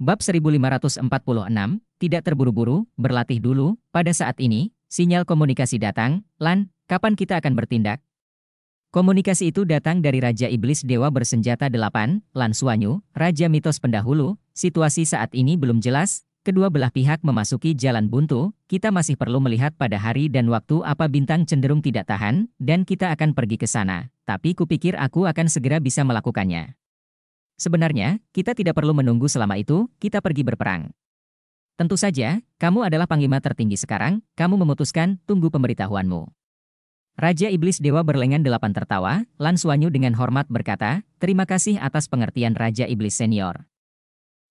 Bab 1546, tidak terburu-buru, berlatih dulu, pada saat ini, sinyal komunikasi datang, lan, kapan kita akan bertindak? Komunikasi itu datang dari Raja Iblis Dewa bersenjata delapan, lan Suanyu, Raja Mitos pendahulu, situasi saat ini belum jelas, kedua belah pihak memasuki jalan buntu, kita masih perlu melihat pada hari dan waktu apa bintang cenderung tidak tahan, dan kita akan pergi ke sana, tapi kupikir aku akan segera bisa melakukannya. Sebenarnya, kita tidak perlu menunggu selama itu, kita pergi berperang. Tentu saja, kamu adalah panglima tertinggi sekarang, kamu memutuskan, tunggu pemberitahuanmu. Raja Iblis Dewa berlengan delapan tertawa, Lan Suanyu dengan hormat berkata, terima kasih atas pengertian Raja Iblis Senior.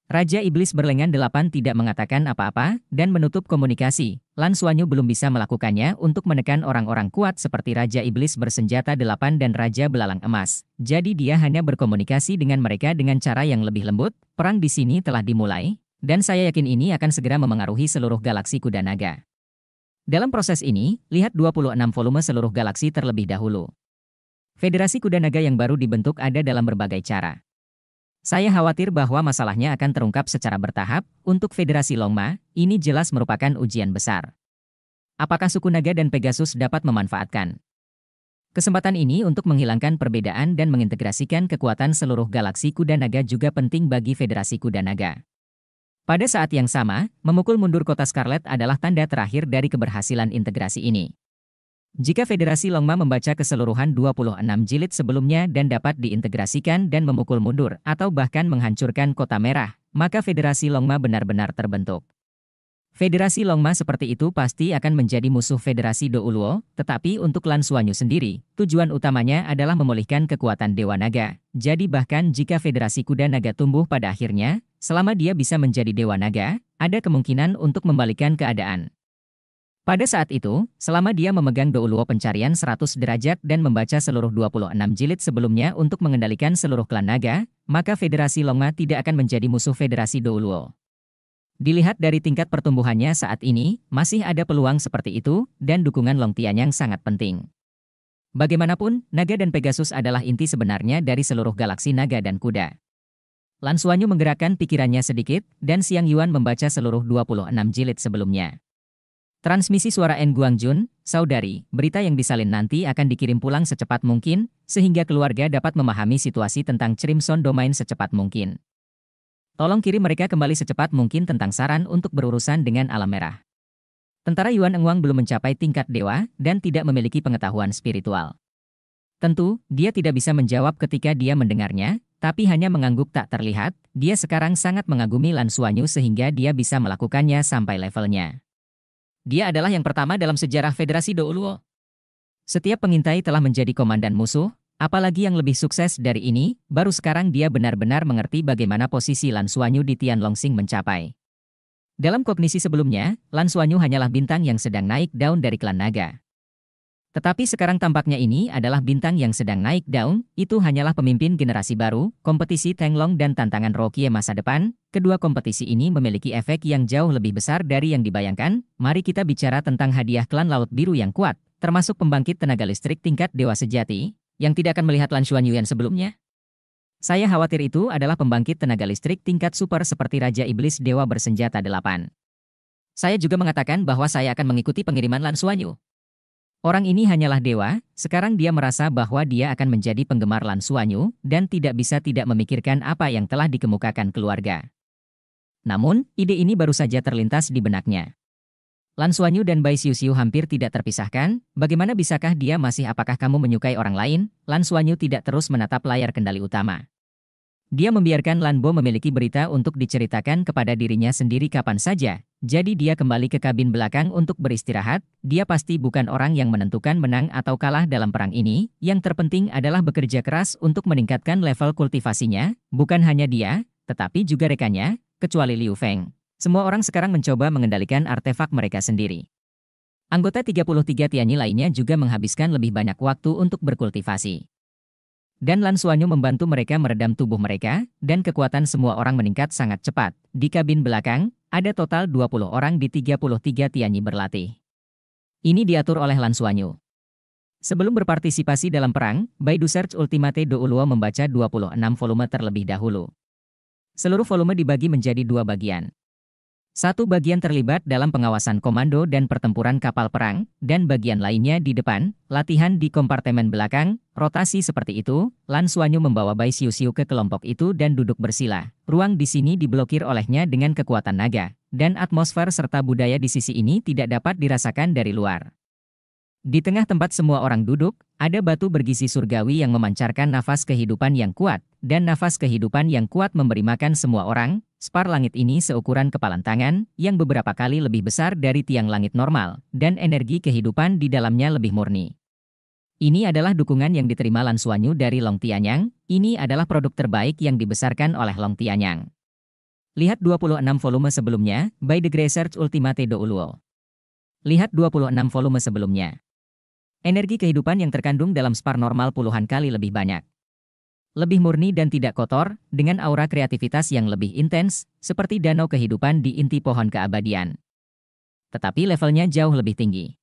Raja Iblis berlengan delapan tidak mengatakan apa-apa dan menutup komunikasi. Lan Suanyu belum bisa melakukannya untuk menekan orang-orang kuat seperti Raja Iblis bersenjata delapan dan Raja Belalang Emas. Jadi dia hanya berkomunikasi dengan mereka dengan cara yang lebih lembut. Perang di sini telah dimulai, dan saya yakin ini akan segera memengaruhi seluruh galaksi kuda naga. Dalam proses ini, lihat 26 volume seluruh galaksi terlebih dahulu. Federasi Kuda Naga yang baru dibentuk ada dalam berbagai cara. Saya khawatir bahwa masalahnya akan terungkap secara bertahap, untuk Federasi Longma, ini jelas merupakan ujian besar. Apakah suku naga dan Pegasus dapat memanfaatkan Kesempatan ini untuk menghilangkan perbedaan dan mengintegrasikan kekuatan seluruh galaksi kuda naga juga penting bagi Federasi Kuda Naga. Pada saat yang sama, memukul mundur kota Scarlet adalah tanda terakhir dari keberhasilan integrasi ini. Jika Federasi Longma membaca keseluruhan 26 jilid sebelumnya dan dapat diintegrasikan dan memukul mundur atau bahkan menghancurkan kota merah, maka Federasi Longma benar-benar terbentuk. Federasi Longma seperti itu pasti akan menjadi musuh Federasi Douluo, tetapi untuk Lan Suanyu sendiri, tujuan utamanya adalah memulihkan kekuatan Dewa Naga. Jadi bahkan jika Federasi Kuda Naga tumbuh pada akhirnya, selama dia bisa menjadi Dewa Naga, ada kemungkinan untuk membalikan keadaan. Pada saat itu, selama dia memegang Douluo pencarian 100 derajat dan membaca seluruh 26 jilid sebelumnya untuk mengendalikan seluruh klan naga, maka Federasi Longma tidak akan menjadi musuh Federasi Douluo. Dilihat dari tingkat pertumbuhannya saat ini, masih ada peluang seperti itu, dan dukungan Long yang sangat penting. Bagaimanapun, naga dan Pegasus adalah inti sebenarnya dari seluruh galaksi naga dan kuda. Lan Suanyu menggerakkan pikirannya sedikit, dan Siang Yuan membaca seluruh 26 jilid sebelumnya. Transmisi suara N Guangjun, saudari, berita yang disalin nanti akan dikirim pulang secepat mungkin, sehingga keluarga dapat memahami situasi tentang Crimson Domain secepat mungkin. Tolong kirim mereka kembali secepat mungkin tentang saran untuk berurusan dengan alam merah. Tentara Yuan Enguang belum mencapai tingkat dewa dan tidak memiliki pengetahuan spiritual. Tentu, dia tidak bisa menjawab ketika dia mendengarnya, tapi hanya mengangguk tak terlihat, dia sekarang sangat mengagumi Lan Suanyu sehingga dia bisa melakukannya sampai levelnya. Dia adalah yang pertama dalam sejarah Federasi Douluo. Setiap pengintai telah menjadi komandan musuh, apalagi yang lebih sukses dari ini, baru sekarang dia benar-benar mengerti bagaimana posisi Lan Suanyu di Tian Longsing mencapai. Dalam kognisi sebelumnya, Lan Suanyu hanyalah bintang yang sedang naik daun dari klan naga. Tetapi sekarang tampaknya ini adalah bintang yang sedang naik daun, itu hanyalah pemimpin generasi baru, kompetisi Tenglong dan tantangan Rokie masa depan, kedua kompetisi ini memiliki efek yang jauh lebih besar dari yang dibayangkan, mari kita bicara tentang hadiah klan Laut Biru yang kuat, termasuk pembangkit tenaga listrik tingkat dewa sejati, yang tidak akan melihat Lan Xuan Yuan sebelumnya. Saya khawatir itu adalah pembangkit tenaga listrik tingkat super seperti Raja Iblis Dewa Bersenjata 8. Saya juga mengatakan bahwa saya akan mengikuti pengiriman Lan Yuan. Orang ini hanyalah dewa, sekarang dia merasa bahwa dia akan menjadi penggemar Lan Suanyu dan tidak bisa tidak memikirkan apa yang telah dikemukakan keluarga. Namun, ide ini baru saja terlintas di benaknya. Lan Suanyu dan Bai Xiu Xiu hampir tidak terpisahkan, bagaimana bisakah dia masih apakah kamu menyukai orang lain? Lan Suanyu tidak terus menatap layar kendali utama. Dia membiarkan Lanbo memiliki berita untuk diceritakan kepada dirinya sendiri kapan saja, jadi dia kembali ke kabin belakang untuk beristirahat. Dia pasti bukan orang yang menentukan menang atau kalah dalam perang ini, yang terpenting adalah bekerja keras untuk meningkatkan level kultivasinya, bukan hanya dia, tetapi juga rekannya, kecuali Liu Feng. Semua orang sekarang mencoba mengendalikan artefak mereka sendiri. Anggota 33 Tianyi lainnya juga menghabiskan lebih banyak waktu untuk berkultivasi. Dan Lan Suanyu membantu mereka meredam tubuh mereka, dan kekuatan semua orang meningkat sangat cepat. Di kabin belakang, ada total 20 orang di 33 Tianyi berlatih. Ini diatur oleh Lan Suanyu. Sebelum berpartisipasi dalam perang, Baidu Search Ultimate Douluo membaca 26 volume terlebih dahulu. Seluruh volume dibagi menjadi dua bagian. Satu bagian terlibat dalam pengawasan komando dan pertempuran kapal perang, dan bagian lainnya di depan, latihan di kompartemen belakang, rotasi seperti itu, Lan Suanyu membawa Bai Siu Siu ke kelompok itu dan duduk bersila. Ruang di sini diblokir olehnya dengan kekuatan naga, dan atmosfer serta budaya di sisi ini tidak dapat dirasakan dari luar. Di tengah tempat semua orang duduk, ada batu bergizi surgawi yang memancarkan nafas kehidupan yang kuat, dan nafas kehidupan yang kuat memberi makan semua orang, spar langit ini seukuran kepalan tangan, yang beberapa kali lebih besar dari tiang langit normal, dan energi kehidupan di dalamnya lebih murni. Ini adalah dukungan yang diterima Lan dari Long Tianyang, ini adalah produk terbaik yang dibesarkan oleh Long Tianyang. Lihat 26 volume sebelumnya, by The Search Ultimate Do Uluo. Lihat 26 volume sebelumnya. Energi kehidupan yang terkandung dalam spar normal puluhan kali lebih banyak lebih murni dan tidak kotor, dengan aura kreativitas yang lebih intens, seperti danau kehidupan di inti pohon keabadian. Tetapi levelnya jauh lebih tinggi.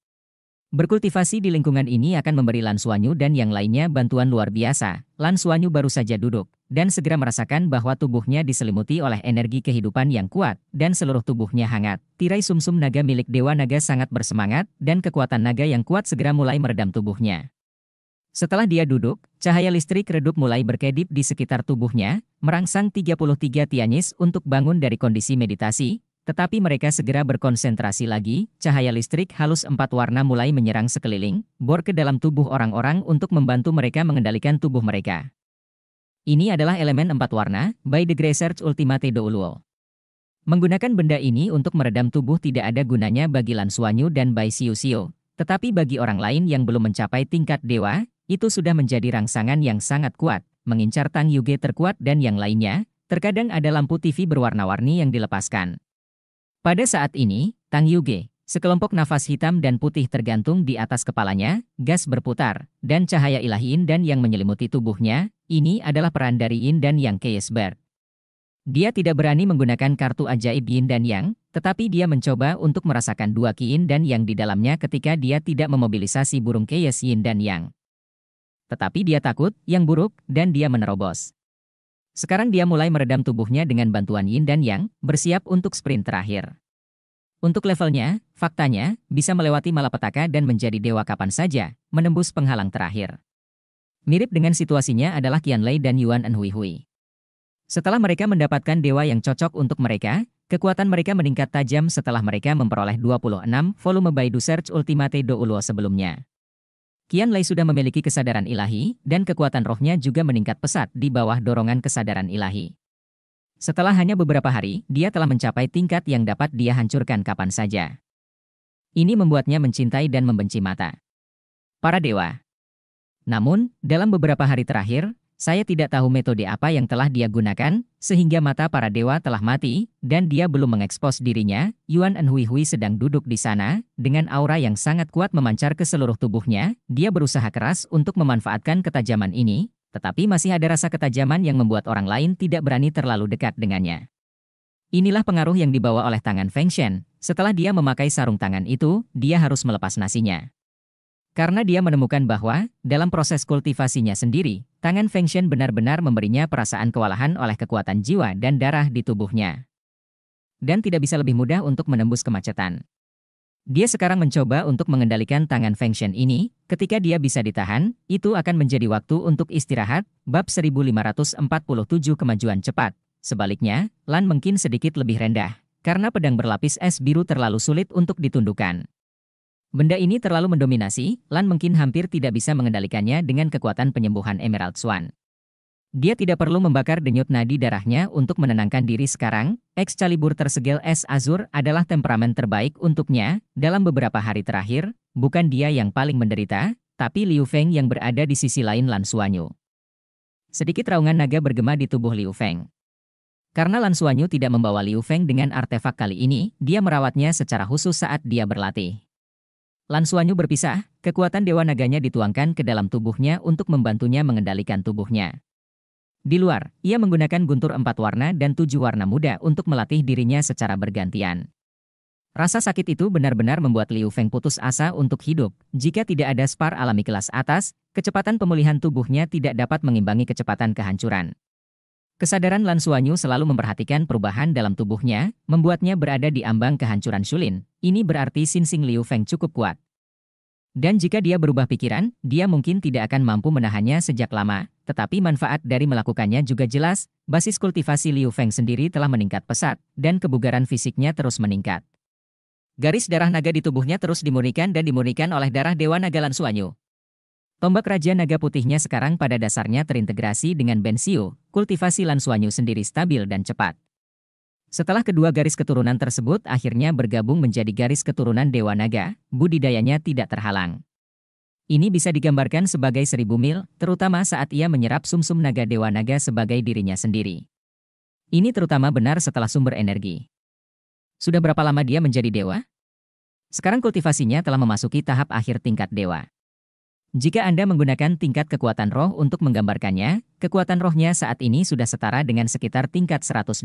Berkultivasi di lingkungan ini akan memberi Lansuanyu dan yang lainnya bantuan luar biasa. Lansuanyu baru saja duduk, dan segera merasakan bahwa tubuhnya diselimuti oleh energi kehidupan yang kuat, dan seluruh tubuhnya hangat. Tirai sumsum -sum naga milik Dewa Naga sangat bersemangat, dan kekuatan naga yang kuat segera mulai meredam tubuhnya. Setelah dia duduk, cahaya listrik redup mulai berkedip di sekitar tubuhnya, merangsang 33 Tianis untuk bangun dari kondisi meditasi, tetapi mereka segera berkonsentrasi lagi, cahaya listrik halus empat warna mulai menyerang sekeliling, bor ke dalam tubuh orang-orang untuk membantu mereka mengendalikan tubuh mereka. Ini adalah elemen empat warna, by the Grey Search Ultimate Douluo. Menggunakan benda ini untuk meredam tubuh tidak ada gunanya bagi Lan Suanyu dan Bai Siu Siu, tetapi bagi orang lain yang belum mencapai tingkat dewa, itu sudah menjadi rangsangan yang sangat kuat, mengincar Tang Yuge terkuat dan yang lainnya, terkadang ada lampu TV berwarna-warni yang dilepaskan. Pada saat ini, Tang Yuge, sekelompok nafas hitam dan putih tergantung di atas kepalanya, gas berputar, dan cahaya ilahi In dan yang menyelimuti tubuhnya, ini adalah peran dari Yin dan Yang Keisberg. Dia tidak berani menggunakan kartu ajaib Yin dan Yang, tetapi dia mencoba untuk merasakan dua Ki dan Yang di dalamnya ketika dia tidak memobilisasi burung Keyes Yin dan Yang. Tetapi dia takut, yang buruk, dan dia menerobos. Sekarang dia mulai meredam tubuhnya dengan bantuan yin dan yang, bersiap untuk sprint terakhir. Untuk levelnya, faktanya, bisa melewati malapetaka dan menjadi dewa kapan saja, menembus penghalang terakhir. Mirip dengan situasinya adalah Qian Lei dan Yuan Enhui Hui. Setelah mereka mendapatkan dewa yang cocok untuk mereka, kekuatan mereka meningkat tajam setelah mereka memperoleh 26 volume Baidu Search Ultimate Douluo sebelumnya. Kian Lei sudah memiliki kesadaran ilahi, dan kekuatan rohnya juga meningkat pesat di bawah dorongan kesadaran ilahi. Setelah hanya beberapa hari, dia telah mencapai tingkat yang dapat dia hancurkan kapan saja. Ini membuatnya mencintai dan membenci mata. Para dewa. Namun, dalam beberapa hari terakhir, saya tidak tahu metode apa yang telah dia gunakan, sehingga mata para dewa telah mati, dan dia belum mengekspos dirinya. Yuan Hui Hui sedang duduk di sana, dengan aura yang sangat kuat memancar ke seluruh tubuhnya. Dia berusaha keras untuk memanfaatkan ketajaman ini, tetapi masih ada rasa ketajaman yang membuat orang lain tidak berani terlalu dekat dengannya. Inilah pengaruh yang dibawa oleh tangan Feng Shen. Setelah dia memakai sarung tangan itu, dia harus melepas nasinya. Karena dia menemukan bahwa, dalam proses kultivasinya sendiri, tangan Feng Shen benar-benar memberinya perasaan kewalahan oleh kekuatan jiwa dan darah di tubuhnya. Dan tidak bisa lebih mudah untuk menembus kemacetan. Dia sekarang mencoba untuk mengendalikan tangan Feng Shen ini, ketika dia bisa ditahan, itu akan menjadi waktu untuk istirahat, bab 1547 kemajuan cepat. Sebaliknya, Lan mungkin sedikit lebih rendah, karena pedang berlapis es biru terlalu sulit untuk ditundukkan. Benda ini terlalu mendominasi, Lan mungkin hampir tidak bisa mengendalikannya dengan kekuatan penyembuhan Emerald Swan. Dia tidak perlu membakar denyut nadi darahnya untuk menenangkan diri sekarang, Excalibur tersegel es azur adalah temperamen terbaik untuknya, dalam beberapa hari terakhir, bukan dia yang paling menderita, tapi Liu Feng yang berada di sisi lain Lan Suanyu. Sedikit raungan naga bergema di tubuh Liu Feng. Karena Lan Suanyu tidak membawa Liu Feng dengan artefak kali ini, dia merawatnya secara khusus saat dia berlatih. Lan berpisah, kekuatan Dewa Naganya dituangkan ke dalam tubuhnya untuk membantunya mengendalikan tubuhnya. Di luar, ia menggunakan guntur empat warna dan tujuh warna muda untuk melatih dirinya secara bergantian. Rasa sakit itu benar-benar membuat Liu Feng putus asa untuk hidup. Jika tidak ada spar alami kelas atas, kecepatan pemulihan tubuhnya tidak dapat mengimbangi kecepatan kehancuran. Kesadaran Lan Suanyu selalu memperhatikan perubahan dalam tubuhnya, membuatnya berada di ambang kehancuran Shulin. Ini berarti Xin Sing Liu Feng cukup kuat. Dan jika dia berubah pikiran, dia mungkin tidak akan mampu menahannya sejak lama, tetapi manfaat dari melakukannya juga jelas, basis kultivasi Liu Feng sendiri telah meningkat pesat, dan kebugaran fisiknya terus meningkat. Garis darah naga di tubuhnya terus dimurnikan dan dimurnikan oleh darah Dewa Naga Lan Suanyu. Tombak Raja Naga Putihnya sekarang pada dasarnya terintegrasi dengan Bensiu, kultivasi Lansuanyu sendiri stabil dan cepat. Setelah kedua garis keturunan tersebut akhirnya bergabung menjadi garis keturunan Dewa Naga, budidayanya tidak terhalang. Ini bisa digambarkan sebagai seribu mil, terutama saat ia menyerap sumsum -sum naga Dewa Naga sebagai dirinya sendiri. Ini terutama benar setelah sumber energi. Sudah berapa lama dia menjadi dewa? Sekarang kultivasinya telah memasuki tahap akhir tingkat dewa. Jika Anda menggunakan tingkat kekuatan roh untuk menggambarkannya, kekuatan rohnya saat ini sudah setara dengan sekitar tingkat 108.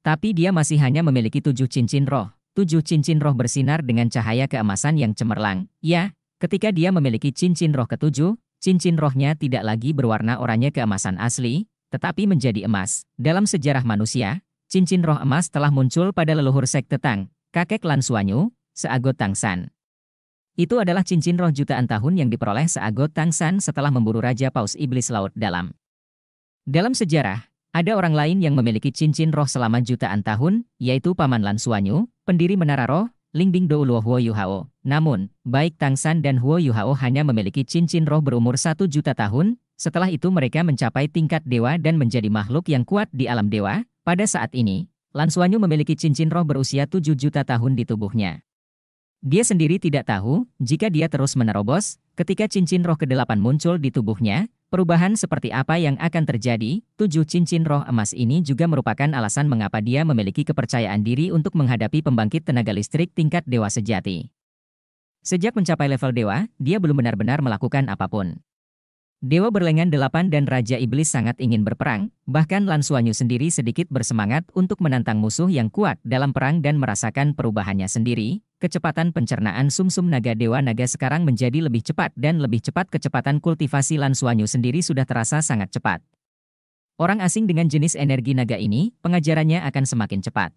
Tapi dia masih hanya memiliki tujuh cincin roh. Tujuh cincin roh bersinar dengan cahaya keemasan yang cemerlang. Ya, ketika dia memiliki cincin roh ketujuh, cincin rohnya tidak lagi berwarna oranye keemasan asli, tetapi menjadi emas. Dalam sejarah manusia, cincin roh emas telah muncul pada leluhur sekte Tang, kakek Lan Suanyu, seagot Tang San. Itu adalah cincin roh jutaan tahun yang diperoleh Tang San setelah memburu Raja Paus Iblis Laut Dalam. Dalam sejarah, ada orang lain yang memiliki cincin roh selama jutaan tahun, yaitu Paman Lan Suanyu, pendiri Menara Roh, Ling Bing Lingbing Luo Huo Hao. Namun, baik Tang San dan Huo Yu Hao hanya memiliki cincin roh berumur satu juta tahun, setelah itu mereka mencapai tingkat dewa dan menjadi makhluk yang kuat di alam dewa. Pada saat ini, Lan Suanyu memiliki cincin roh berusia tujuh juta tahun di tubuhnya. Dia sendiri tidak tahu, jika dia terus menerobos, ketika cincin roh kedelapan muncul di tubuhnya, perubahan seperti apa yang akan terjadi, tujuh cincin roh emas ini juga merupakan alasan mengapa dia memiliki kepercayaan diri untuk menghadapi pembangkit tenaga listrik tingkat dewa sejati. Sejak mencapai level dewa, dia belum benar-benar melakukan apapun. Dewa Berlengan Delapan dan Raja Iblis sangat ingin berperang, bahkan Lan sendiri sedikit bersemangat untuk menantang musuh yang kuat dalam perang dan merasakan perubahannya sendiri. Kecepatan pencernaan sumsum -sum naga Dewa Naga sekarang menjadi lebih cepat dan lebih cepat kecepatan kultivasi Lan sendiri sudah terasa sangat cepat. Orang asing dengan jenis energi naga ini, pengajarannya akan semakin cepat.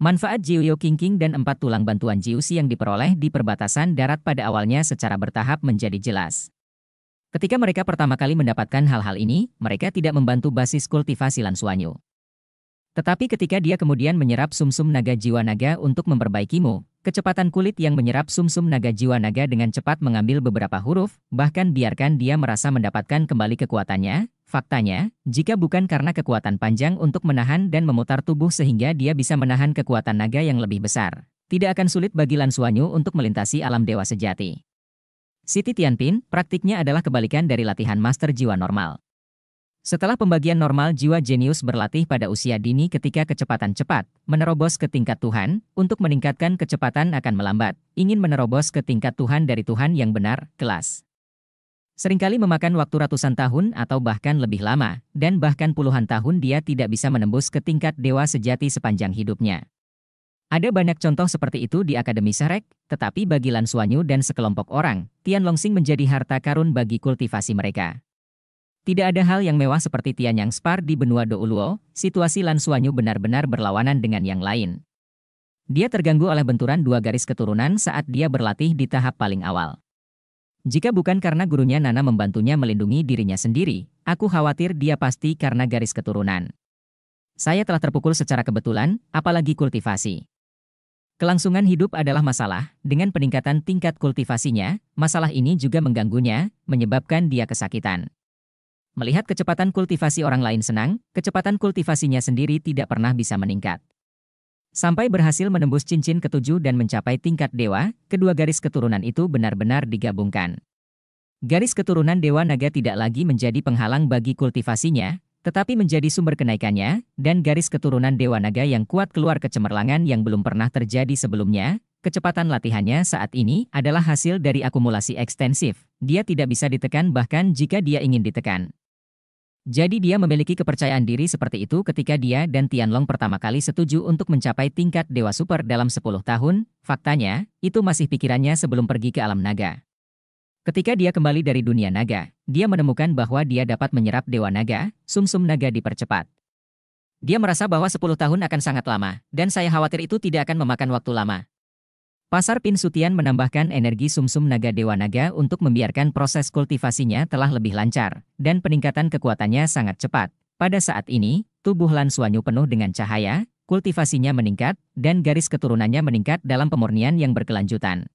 Manfaat Jiuyo Kingking dan empat tulang bantuan Jiusi yang diperoleh di perbatasan darat pada awalnya secara bertahap menjadi jelas. Ketika mereka pertama kali mendapatkan hal-hal ini, mereka tidak membantu basis kultivasi Lansuanyu. Tetapi ketika dia kemudian menyerap sumsum -sum naga jiwa naga untuk memperbaikimu, kecepatan kulit yang menyerap sumsum -sum naga jiwa naga dengan cepat mengambil beberapa huruf, bahkan biarkan dia merasa mendapatkan kembali kekuatannya. Faktanya, jika bukan karena kekuatan panjang untuk menahan dan memutar tubuh sehingga dia bisa menahan kekuatan naga yang lebih besar, tidak akan sulit bagi Lansuanyu untuk melintasi alam dewa sejati. Siti Tianpin, praktiknya adalah kebalikan dari latihan master jiwa normal. Setelah pembagian normal jiwa jenius berlatih pada usia dini ketika kecepatan cepat, menerobos ke tingkat Tuhan, untuk meningkatkan kecepatan akan melambat, ingin menerobos ke tingkat Tuhan dari Tuhan yang benar, kelas. Seringkali memakan waktu ratusan tahun atau bahkan lebih lama, dan bahkan puluhan tahun dia tidak bisa menembus ke tingkat dewa sejati sepanjang hidupnya. Ada banyak contoh seperti itu di Akademi Sarek, tetapi bagi Lan Suanyu dan sekelompok orang, Tian Longsing menjadi harta karun bagi kultivasi mereka. Tidak ada hal yang mewah seperti Tian Yang Spar di benua Douluo, situasi Lan Suanyu benar-benar berlawanan dengan yang lain. Dia terganggu oleh benturan dua garis keturunan saat dia berlatih di tahap paling awal. Jika bukan karena gurunya Nana membantunya melindungi dirinya sendiri, aku khawatir dia pasti karena garis keturunan. Saya telah terpukul secara kebetulan, apalagi kultivasi. Kelangsungan hidup adalah masalah, dengan peningkatan tingkat kultivasinya, masalah ini juga mengganggunya, menyebabkan dia kesakitan. Melihat kecepatan kultivasi orang lain senang, kecepatan kultivasinya sendiri tidak pernah bisa meningkat. Sampai berhasil menembus cincin ketujuh dan mencapai tingkat dewa, kedua garis keturunan itu benar-benar digabungkan. Garis keturunan Dewa Naga tidak lagi menjadi penghalang bagi kultivasinya, tetapi menjadi sumber kenaikannya, dan garis keturunan Dewa Naga yang kuat keluar kecemerlangan yang belum pernah terjadi sebelumnya, kecepatan latihannya saat ini adalah hasil dari akumulasi ekstensif. Dia tidak bisa ditekan bahkan jika dia ingin ditekan. Jadi dia memiliki kepercayaan diri seperti itu ketika dia dan Tianlong pertama kali setuju untuk mencapai tingkat Dewa Super dalam 10 tahun, faktanya, itu masih pikirannya sebelum pergi ke alam naga. Ketika dia kembali dari dunia naga, dia menemukan bahwa dia dapat menyerap dewa naga, sumsum -sum naga dipercepat. Dia merasa bahwa 10 tahun akan sangat lama, dan saya khawatir itu tidak akan memakan waktu lama. Pasar Pin Sutian menambahkan energi sumsum -sum naga dewa naga untuk membiarkan proses kultivasinya telah lebih lancar, dan peningkatan kekuatannya sangat cepat. Pada saat ini, tubuh Lan Suanyu penuh dengan cahaya, kultivasinya meningkat, dan garis keturunannya meningkat dalam pemurnian yang berkelanjutan.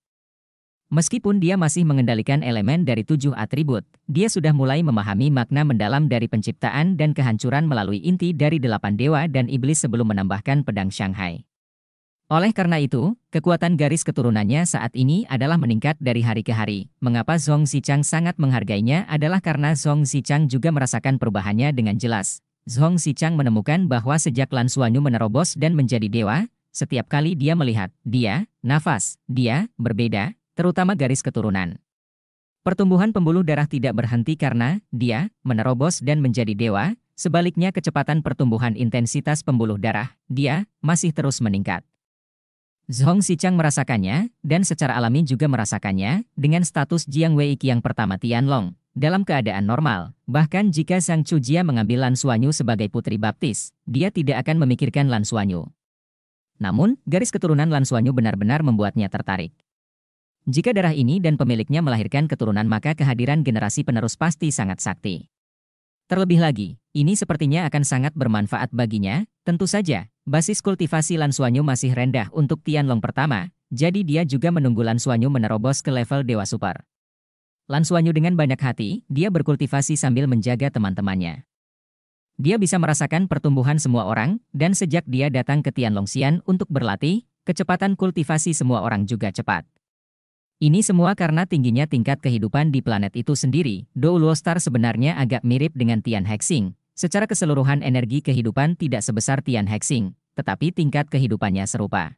Meskipun dia masih mengendalikan elemen dari tujuh atribut, dia sudah mulai memahami makna mendalam dari penciptaan dan kehancuran melalui inti dari delapan dewa dan iblis sebelum menambahkan pedang Shanghai. Oleh karena itu, kekuatan garis keturunannya saat ini adalah meningkat dari hari ke hari. Mengapa Zhong Zichang sangat menghargainya adalah karena Zhong Zichang juga merasakan perubahannya dengan jelas. Zhong Zichang menemukan bahwa sejak Lan Suanyu menerobos dan menjadi dewa, setiap kali dia melihat, dia, nafas, dia, berbeda, terutama garis keturunan. Pertumbuhan pembuluh darah tidak berhenti karena dia menerobos dan menjadi dewa, sebaliknya kecepatan pertumbuhan intensitas pembuluh darah, dia masih terus meningkat. Zhong Xichang merasakannya, dan secara alami juga merasakannya, dengan status Jiang Wei yang pertama Tianlong, dalam keadaan normal. Bahkan jika Sang Chu Jia mengambil Lan Suanyu sebagai putri baptis, dia tidak akan memikirkan Lan Suanyu. Namun, garis keturunan Lan Suanyu benar-benar membuatnya tertarik. Jika darah ini dan pemiliknya melahirkan keturunan maka kehadiran generasi penerus pasti sangat sakti. Terlebih lagi, ini sepertinya akan sangat bermanfaat baginya, tentu saja, basis kultivasi Lansuanyu masih rendah untuk Tianlong pertama, jadi dia juga menunggu Lansuanyu menerobos ke level Dewa Super. Lansuanyu dengan banyak hati, dia berkultivasi sambil menjaga teman-temannya. Dia bisa merasakan pertumbuhan semua orang, dan sejak dia datang ke Xian untuk berlatih, kecepatan kultivasi semua orang juga cepat. Ini semua karena tingginya tingkat kehidupan di planet itu sendiri. Star sebenarnya agak mirip dengan Tian Hexing. Secara keseluruhan energi kehidupan tidak sebesar Tian Hexing, tetapi tingkat kehidupannya serupa.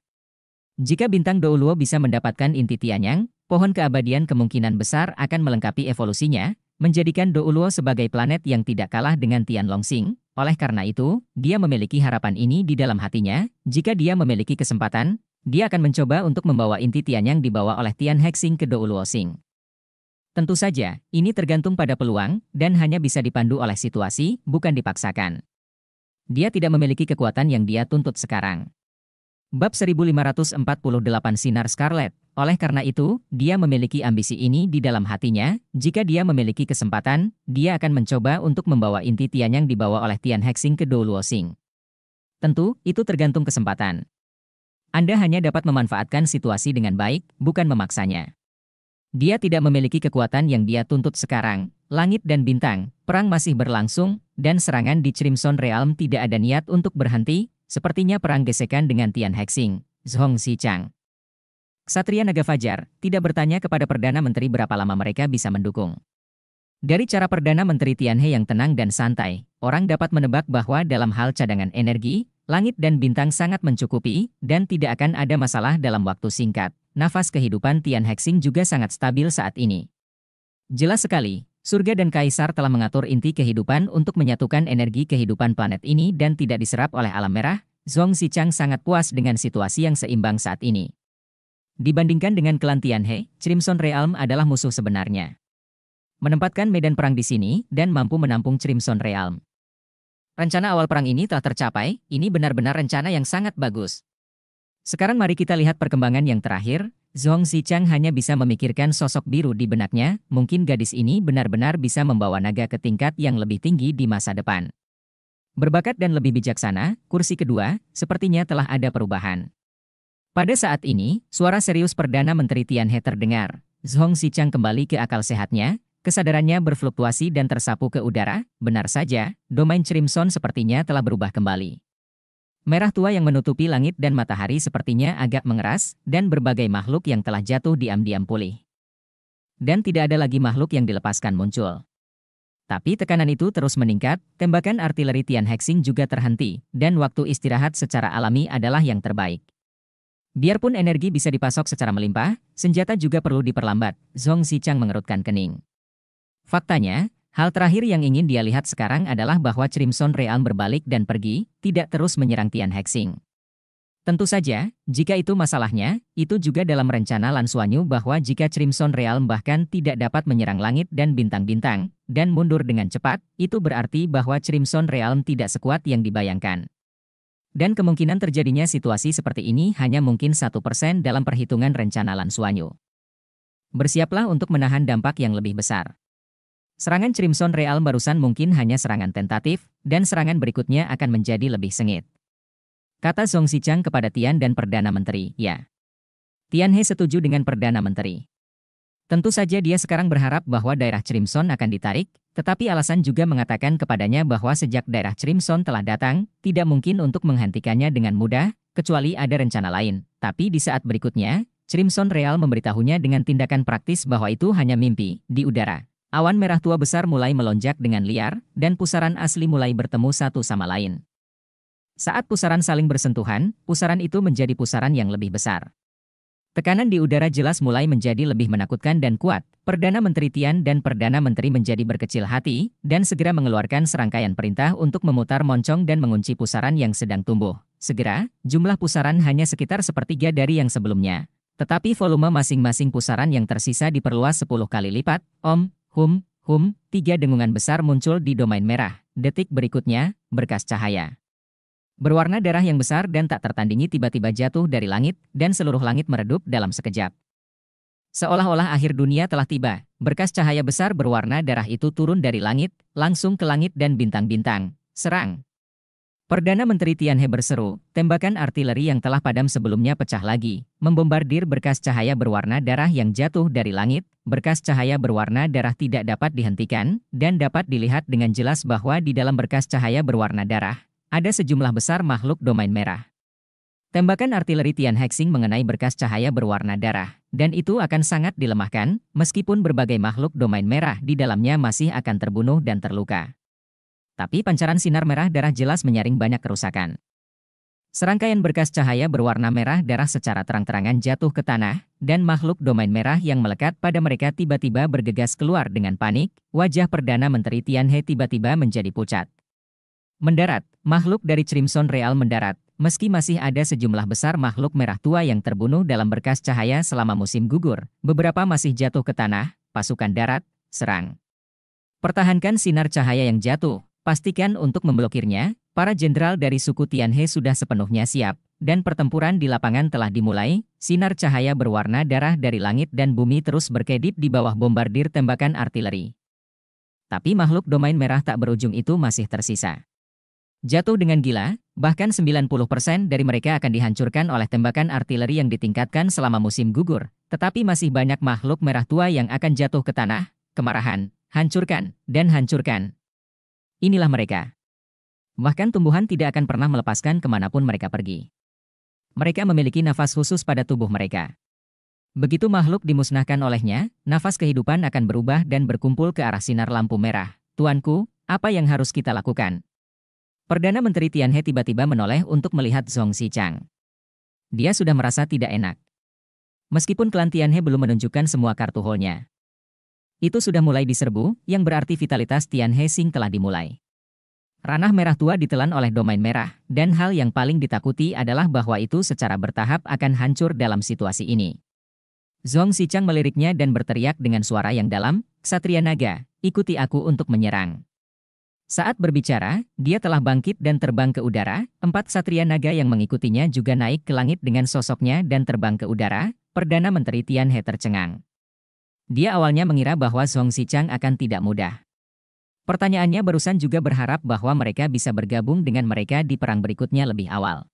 Jika bintang Douluo bisa mendapatkan inti Tianyang, pohon keabadian kemungkinan besar akan melengkapi evolusinya, menjadikan Douluo sebagai planet yang tidak kalah dengan Tian Longxing. Oleh karena itu, dia memiliki harapan ini di dalam hatinya, jika dia memiliki kesempatan, dia akan mencoba untuk membawa inti Tian yang dibawa oleh Tian Hexing ke Douluosing. Tentu saja, ini tergantung pada peluang, dan hanya bisa dipandu oleh situasi, bukan dipaksakan. Dia tidak memiliki kekuatan yang dia tuntut sekarang. Bab 1548 Sinar Scarlet, oleh karena itu, dia memiliki ambisi ini di dalam hatinya, jika dia memiliki kesempatan, dia akan mencoba untuk membawa inti Tian yang dibawa oleh Tian Hexing ke Douluosing. Tentu, itu tergantung kesempatan. Anda hanya dapat memanfaatkan situasi dengan baik, bukan memaksanya. Dia tidak memiliki kekuatan yang dia tuntut sekarang. Langit dan bintang, perang masih berlangsung, dan serangan di Crimson Realm tidak ada niat untuk berhenti, sepertinya perang gesekan dengan Tian Hexing, Zhong Xichang. Satria Naga Fajar tidak bertanya kepada Perdana Menteri berapa lama mereka bisa mendukung. Dari cara Perdana Menteri Tianhe yang tenang dan santai, orang dapat menebak bahwa dalam hal cadangan energi, langit dan bintang sangat mencukupi, dan tidak akan ada masalah dalam waktu singkat. Nafas kehidupan Tian Hexing juga sangat stabil saat ini. Jelas sekali, surga dan kaisar telah mengatur inti kehidupan untuk menyatukan energi kehidupan planet ini dan tidak diserap oleh alam merah, Zhong Xichang sangat puas dengan situasi yang seimbang saat ini. Dibandingkan dengan Kelantian He, Crimson Realm adalah musuh sebenarnya menempatkan medan perang di sini dan mampu menampung Crimson Realm. Rencana awal perang ini telah tercapai, ini benar-benar rencana yang sangat bagus. Sekarang mari kita lihat perkembangan yang terakhir, Zhong Zichang hanya bisa memikirkan sosok biru di benaknya, mungkin gadis ini benar-benar bisa membawa naga ke tingkat yang lebih tinggi di masa depan. Berbakat dan lebih bijaksana, kursi kedua, sepertinya telah ada perubahan. Pada saat ini, suara serius Perdana Menteri Tian He terdengar. Zhong Zichang kembali ke akal sehatnya, Kesadarannya berfluktuasi dan tersapu ke udara, benar saja, domain Crimson sepertinya telah berubah kembali. Merah tua yang menutupi langit dan matahari sepertinya agak mengeras, dan berbagai makhluk yang telah jatuh diam-diam pulih. Dan tidak ada lagi makhluk yang dilepaskan muncul. Tapi tekanan itu terus meningkat, tembakan artileri Tian Hexing juga terhenti, dan waktu istirahat secara alami adalah yang terbaik. Biarpun energi bisa dipasok secara melimpah, senjata juga perlu diperlambat, Zhong Xichang mengerutkan kening. Faktanya, hal terakhir yang ingin dia lihat sekarang adalah bahwa Crimson Realm berbalik dan pergi, tidak terus menyerang Tian Hexing. Tentu saja, jika itu masalahnya, itu juga dalam rencana Lan Suanyu bahwa jika Crimson Realm bahkan tidak dapat menyerang langit dan bintang-bintang, dan mundur dengan cepat, itu berarti bahwa Crimson Realm tidak sekuat yang dibayangkan. Dan kemungkinan terjadinya situasi seperti ini hanya mungkin satu persen dalam perhitungan rencana Lan Suanyu. Bersiaplah untuk menahan dampak yang lebih besar. Serangan Crimson Real barusan mungkin hanya serangan tentatif, dan serangan berikutnya akan menjadi lebih sengit. Kata Song Sichang kepada Tian dan Perdana Menteri, ya. Tian He setuju dengan Perdana Menteri. Tentu saja dia sekarang berharap bahwa daerah Crimson akan ditarik, tetapi alasan juga mengatakan kepadanya bahwa sejak daerah Crimson telah datang, tidak mungkin untuk menghentikannya dengan mudah, kecuali ada rencana lain. Tapi di saat berikutnya, Crimson Real memberitahunya dengan tindakan praktis bahwa itu hanya mimpi, di udara. Awan merah tua besar mulai melonjak dengan liar, dan pusaran asli mulai bertemu satu sama lain. Saat pusaran saling bersentuhan, pusaran itu menjadi pusaran yang lebih besar. Tekanan di udara jelas mulai menjadi lebih menakutkan dan kuat. Perdana Menteri Tian dan Perdana Menteri menjadi berkecil hati, dan segera mengeluarkan serangkaian perintah untuk memutar moncong dan mengunci pusaran yang sedang tumbuh. Segera, jumlah pusaran hanya sekitar sepertiga dari yang sebelumnya. Tetapi volume masing-masing pusaran yang tersisa diperluas 10 kali lipat, om, Hum, hum, tiga dengungan besar muncul di domain merah. Detik berikutnya, berkas cahaya. Berwarna darah yang besar dan tak tertandingi tiba-tiba jatuh dari langit, dan seluruh langit meredup dalam sekejap. Seolah-olah akhir dunia telah tiba, berkas cahaya besar berwarna darah itu turun dari langit, langsung ke langit dan bintang-bintang. Serang! Perdana Menteri Tianhe berseru, tembakan artileri yang telah padam sebelumnya pecah lagi, membombardir berkas cahaya berwarna darah yang jatuh dari langit, berkas cahaya berwarna darah tidak dapat dihentikan, dan dapat dilihat dengan jelas bahwa di dalam berkas cahaya berwarna darah, ada sejumlah besar makhluk domain merah. Tembakan artileri Tian Hexing mengenai berkas cahaya berwarna darah, dan itu akan sangat dilemahkan, meskipun berbagai makhluk domain merah di dalamnya masih akan terbunuh dan terluka. Tapi pancaran sinar merah darah jelas menyaring banyak kerusakan. Serangkaian berkas cahaya berwarna merah darah secara terang-terangan jatuh ke tanah, dan makhluk domain merah yang melekat pada mereka tiba-tiba bergegas keluar dengan panik, wajah Perdana Menteri Tianhe tiba-tiba menjadi pucat. Mendarat, makhluk dari Crimson Real mendarat, meski masih ada sejumlah besar makhluk merah tua yang terbunuh dalam berkas cahaya selama musim gugur, beberapa masih jatuh ke tanah, pasukan darat, serang. Pertahankan sinar cahaya yang jatuh, pastikan untuk memblokirnya, Para jenderal dari suku Tianhe sudah sepenuhnya siap, dan pertempuran di lapangan telah dimulai, sinar cahaya berwarna darah dari langit dan bumi terus berkedip di bawah bombardir tembakan artileri. Tapi makhluk domain merah tak berujung itu masih tersisa. Jatuh dengan gila, bahkan 90% dari mereka akan dihancurkan oleh tembakan artileri yang ditingkatkan selama musim gugur, tetapi masih banyak makhluk merah tua yang akan jatuh ke tanah, kemarahan, hancurkan, dan hancurkan. Inilah mereka. Bahkan tumbuhan tidak akan pernah melepaskan kemanapun mereka pergi. Mereka memiliki nafas khusus pada tubuh mereka. Begitu makhluk dimusnahkan olehnya, nafas kehidupan akan berubah dan berkumpul ke arah sinar lampu merah. Tuanku, apa yang harus kita lakukan? Perdana Menteri Tianhe tiba-tiba menoleh untuk melihat Zhong Xichang. Dia sudah merasa tidak enak. Meskipun klan Tianhe belum menunjukkan semua kartu holnya. Itu sudah mulai diserbu, yang berarti vitalitas Tianhe Sing telah dimulai. Ranah merah tua ditelan oleh domain merah, dan hal yang paling ditakuti adalah bahwa itu secara bertahap akan hancur dalam situasi ini. Zong Xichang meliriknya dan berteriak dengan suara yang dalam, Satria Naga, ikuti aku untuk menyerang. Saat berbicara, dia telah bangkit dan terbang ke udara, empat Satria Naga yang mengikutinya juga naik ke langit dengan sosoknya dan terbang ke udara, Perdana Menteri Tian He tercengang. Dia awalnya mengira bahwa Zong Xichang akan tidak mudah. Pertanyaannya barusan juga berharap bahwa mereka bisa bergabung dengan mereka di perang berikutnya lebih awal.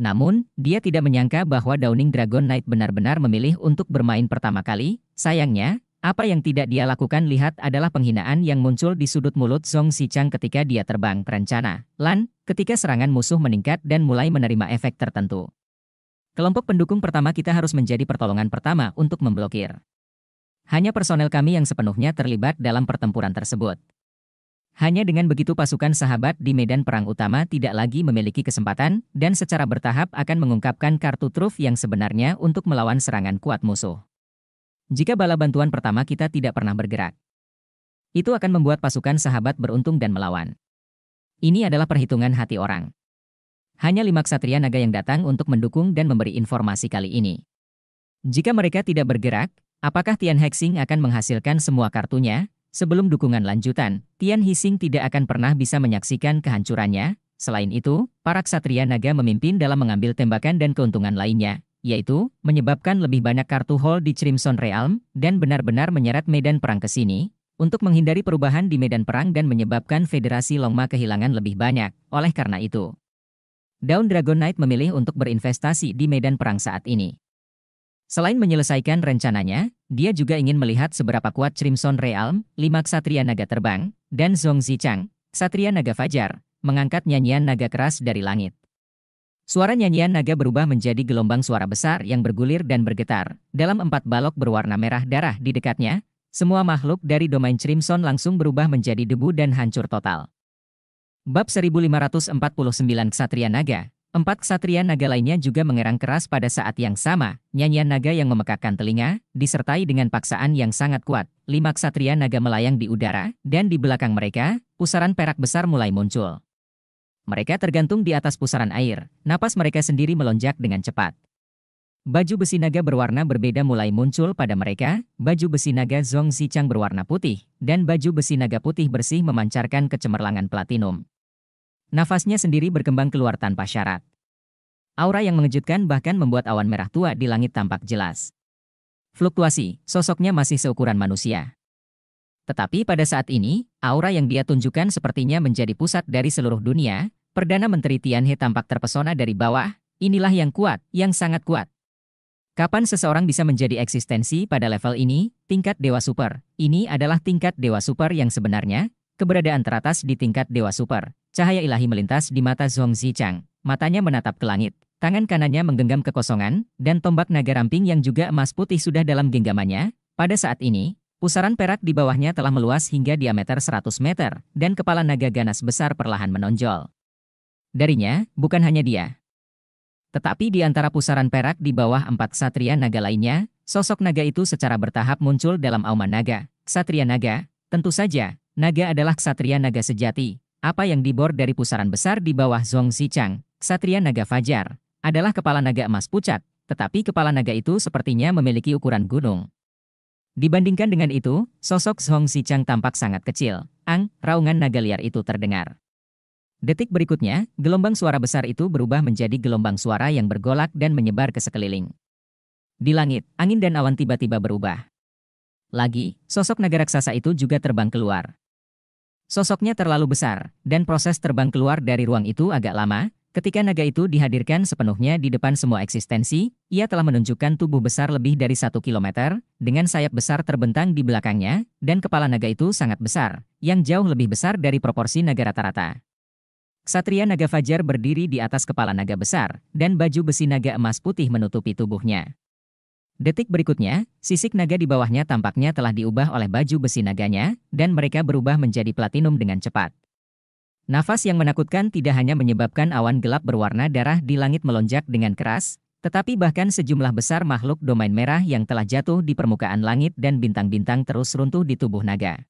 Namun, dia tidak menyangka bahwa Downing Dragon Knight benar-benar memilih untuk bermain pertama kali. Sayangnya, apa yang tidak dia lakukan lihat adalah penghinaan yang muncul di sudut mulut Song Si Chang ketika dia terbang terencana. Lan, ketika serangan musuh meningkat dan mulai menerima efek tertentu. Kelompok pendukung pertama kita harus menjadi pertolongan pertama untuk memblokir. Hanya personel kami yang sepenuhnya terlibat dalam pertempuran tersebut. Hanya dengan begitu pasukan sahabat di medan perang utama tidak lagi memiliki kesempatan dan secara bertahap akan mengungkapkan kartu truf yang sebenarnya untuk melawan serangan kuat musuh. Jika bala bantuan pertama kita tidak pernah bergerak, itu akan membuat pasukan sahabat beruntung dan melawan. Ini adalah perhitungan hati orang. Hanya lima ksatria naga yang datang untuk mendukung dan memberi informasi kali ini. Jika mereka tidak bergerak, Apakah Tian Hexing akan menghasilkan semua kartunya? Sebelum dukungan lanjutan, Tian Hixing tidak akan pernah bisa menyaksikan kehancurannya. Selain itu, para ksatria naga memimpin dalam mengambil tembakan dan keuntungan lainnya, yaitu menyebabkan lebih banyak kartu hole di Crimson Realm dan benar-benar menyeret medan perang ke sini, untuk menghindari perubahan di medan perang dan menyebabkan Federasi Longma kehilangan lebih banyak. Oleh karena itu, Down Dragon Knight memilih untuk berinvestasi di medan perang saat ini. Selain menyelesaikan rencananya, dia juga ingin melihat seberapa kuat Crimson Realm, lima Ksatria Naga Terbang, dan Zhong Zichang, Ksatria Naga Fajar, mengangkat nyanyian naga keras dari langit. Suara nyanyian naga berubah menjadi gelombang suara besar yang bergulir dan bergetar. Dalam empat balok berwarna merah darah di dekatnya, semua makhluk dari domain Crimson langsung berubah menjadi debu dan hancur total. Bab 1549 Ksatria Naga, Empat kesatria naga lainnya juga mengerang keras pada saat yang sama, nyanyian naga yang memekakkan telinga, disertai dengan paksaan yang sangat kuat. Lima ksatria naga melayang di udara, dan di belakang mereka, pusaran perak besar mulai muncul. Mereka tergantung di atas pusaran air, napas mereka sendiri melonjak dengan cepat. Baju besi naga berwarna berbeda mulai muncul pada mereka, baju besi naga Zhong Zichang berwarna putih, dan baju besi naga putih bersih memancarkan kecemerlangan platinum. Nafasnya sendiri berkembang keluar tanpa syarat. Aura yang mengejutkan bahkan membuat awan merah tua di langit tampak jelas. Fluktuasi, sosoknya masih seukuran manusia. Tetapi pada saat ini, aura yang dia tunjukkan sepertinya menjadi pusat dari seluruh dunia, Perdana Menteri Tianhe tampak terpesona dari bawah, inilah yang kuat, yang sangat kuat. Kapan seseorang bisa menjadi eksistensi pada level ini, tingkat Dewa Super, ini adalah tingkat Dewa Super yang sebenarnya, keberadaan teratas di tingkat Dewa Super, Cahaya ilahi melintas di mata Zhong Zichang. Matanya menatap ke langit. Tangan kanannya menggenggam kekosongan, dan tombak naga ramping yang juga emas putih sudah dalam genggamannya. Pada saat ini, pusaran perak di bawahnya telah meluas hingga diameter 100 meter, dan kepala naga ganas besar perlahan menonjol. Darinya, bukan hanya dia. Tetapi di antara pusaran perak di bawah empat satria naga lainnya, sosok naga itu secara bertahap muncul dalam auman naga. Satria naga, tentu saja, naga adalah satria naga sejati, apa yang dibor dari pusaran besar di bawah Zong Zichang, Satria Naga Fajar, adalah kepala naga emas pucat, tetapi kepala naga itu sepertinya memiliki ukuran gunung. Dibandingkan dengan itu, sosok Zong Zichang tampak sangat kecil, ang, raungan naga liar itu terdengar. Detik berikutnya, gelombang suara besar itu berubah menjadi gelombang suara yang bergolak dan menyebar ke sekeliling. Di langit, angin dan awan tiba-tiba berubah. Lagi, sosok naga raksasa itu juga terbang keluar. Sosoknya terlalu besar, dan proses terbang keluar dari ruang itu agak lama. Ketika naga itu dihadirkan sepenuhnya di depan semua eksistensi, ia telah menunjukkan tubuh besar lebih dari satu kilometer, dengan sayap besar terbentang di belakangnya, dan kepala naga itu sangat besar, yang jauh lebih besar dari proporsi naga rata-rata. Satria Naga Fajar berdiri di atas kepala naga besar, dan baju besi naga emas putih menutupi tubuhnya. Detik berikutnya, sisik naga di bawahnya tampaknya telah diubah oleh baju besi naganya, dan mereka berubah menjadi platinum dengan cepat. Nafas yang menakutkan tidak hanya menyebabkan awan gelap berwarna darah di langit melonjak dengan keras, tetapi bahkan sejumlah besar makhluk domain merah yang telah jatuh di permukaan langit dan bintang-bintang terus runtuh di tubuh naga.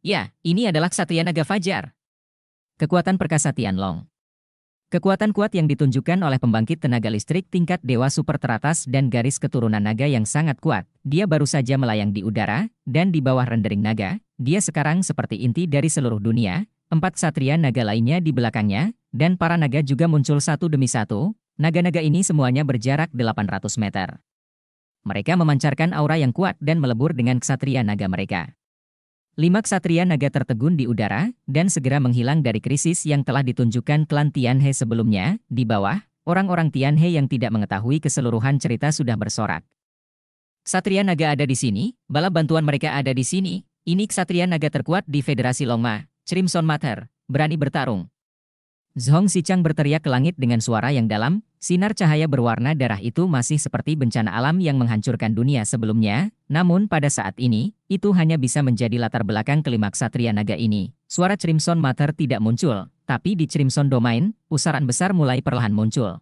Ya, ini adalah Satya Naga Fajar. Kekuatan perkasa Tianlong. Kekuatan kuat yang ditunjukkan oleh pembangkit tenaga listrik tingkat dewa super teratas dan garis keturunan naga yang sangat kuat, dia baru saja melayang di udara, dan di bawah rendering naga, dia sekarang seperti inti dari seluruh dunia, empat satria naga lainnya di belakangnya, dan para naga juga muncul satu demi satu, naga-naga ini semuanya berjarak 800 meter. Mereka memancarkan aura yang kuat dan melebur dengan kesatria naga mereka. Lima ksatria naga tertegun di udara, dan segera menghilang dari krisis yang telah ditunjukkan klan Tianhe sebelumnya, di bawah, orang-orang Tianhe yang tidak mengetahui keseluruhan cerita sudah bersorak. Ksatria Naga ada di sini, bala bantuan mereka ada di sini, ini Ksatria Naga terkuat di Federasi Longma, Crimson Matter, berani bertarung. Zhong Sichang berteriak ke langit dengan suara yang dalam, Sinar cahaya berwarna darah itu masih seperti bencana alam yang menghancurkan dunia sebelumnya, namun pada saat ini, itu hanya bisa menjadi latar belakang kelima ksatria naga ini. Suara Crimson mater tidak muncul, tapi di Crimson Domain, pusaran besar mulai perlahan muncul.